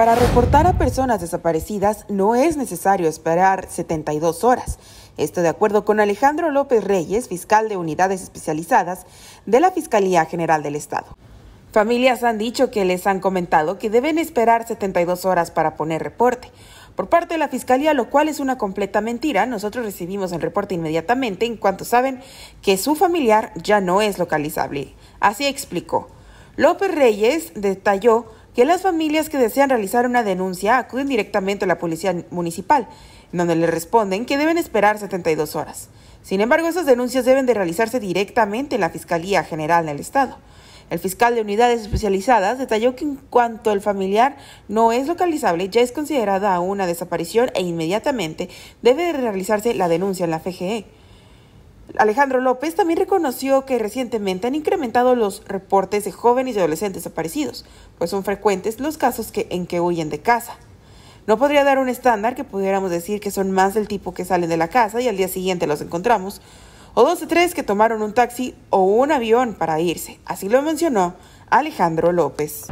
Para reportar a personas desaparecidas no es necesario esperar 72 horas. Esto de acuerdo con Alejandro López Reyes, fiscal de unidades especializadas de la Fiscalía General del Estado. Familias han dicho que les han comentado que deben esperar 72 horas para poner reporte. Por parte de la Fiscalía, lo cual es una completa mentira, nosotros recibimos el reporte inmediatamente en cuanto saben que su familiar ya no es localizable. Así explicó. López Reyes detalló que las familias que desean realizar una denuncia acuden directamente a la policía municipal, donde le responden que deben esperar 72 horas. Sin embargo, esas denuncias deben de realizarse directamente en la Fiscalía General del Estado. El fiscal de unidades especializadas detalló que en cuanto el familiar no es localizable, ya es considerada una desaparición e inmediatamente debe de realizarse la denuncia en la FGE. Alejandro López también reconoció que recientemente han incrementado los reportes de jóvenes y adolescentes desaparecidos, pues son frecuentes los casos que, en que huyen de casa. No podría dar un estándar que pudiéramos decir que son más del tipo que salen de la casa y al día siguiente los encontramos, o dos o tres que tomaron un taxi o un avión para irse. Así lo mencionó Alejandro López.